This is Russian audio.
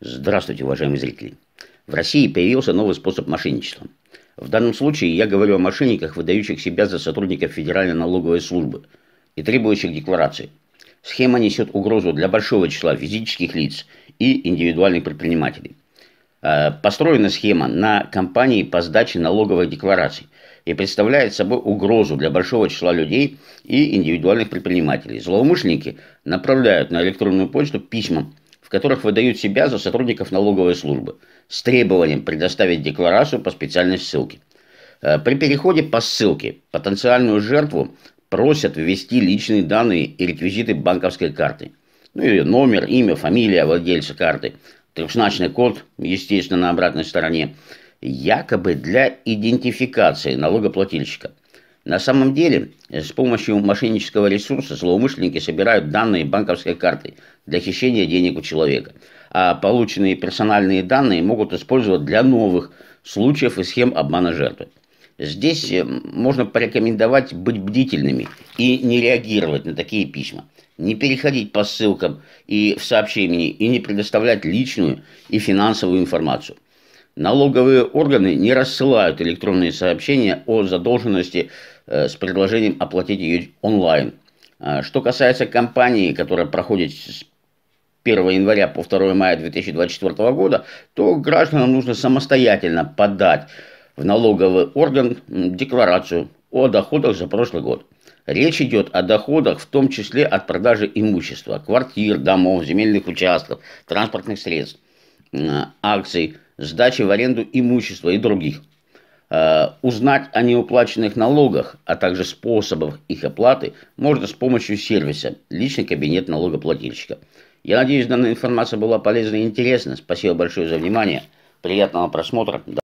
Здравствуйте, уважаемые зрители. В России появился новый способ мошенничества. В данном случае я говорю о мошенниках, выдающих себя за сотрудников Федеральной налоговой службы и требующих декларации. Схема несет угрозу для большого числа физических лиц и индивидуальных предпринимателей. Э, построена схема на компании по сдаче налоговых деклараций и представляет собой угрозу для большого числа людей и индивидуальных предпринимателей. Злоумышленники направляют на электронную почту письма в которых выдают себя за сотрудников налоговой службы с требованием предоставить декларацию по специальной ссылке. Э, при переходе по ссылке потенциальную жертву просят ввести личные данные и реквизиты банковской карты. Ну и номер, имя, фамилия владельца карты, трехзначный код, естественно, на обратной стороне, якобы для идентификации налогоплательщика – на самом деле, с помощью мошеннического ресурса злоумышленники собирают данные банковской карты для хищения денег у человека, а полученные персональные данные могут использовать для новых случаев и схем обмана жертвы. Здесь э, можно порекомендовать быть бдительными и не реагировать на такие письма, не переходить по ссылкам и в сообщении и не предоставлять личную и финансовую информацию. Налоговые органы не рассылают электронные сообщения о задолженности э, с предложением оплатить ее онлайн. А, что касается компании, которая проходит с 1 января по 2 мая 2024 года, то гражданам нужно самостоятельно подать в налоговый орган декларацию о доходах за прошлый год. Речь идет о доходах, в том числе от продажи имущества, квартир, домов, земельных участков, транспортных средств, акций, сдачи в аренду имущества и других. Э, узнать о неуплаченных налогах, а также способах их оплаты можно с помощью сервиса «Личный кабинет налогоплательщика». Я надеюсь, данная информация была полезна и интересна. Спасибо большое за внимание. Приятного просмотра.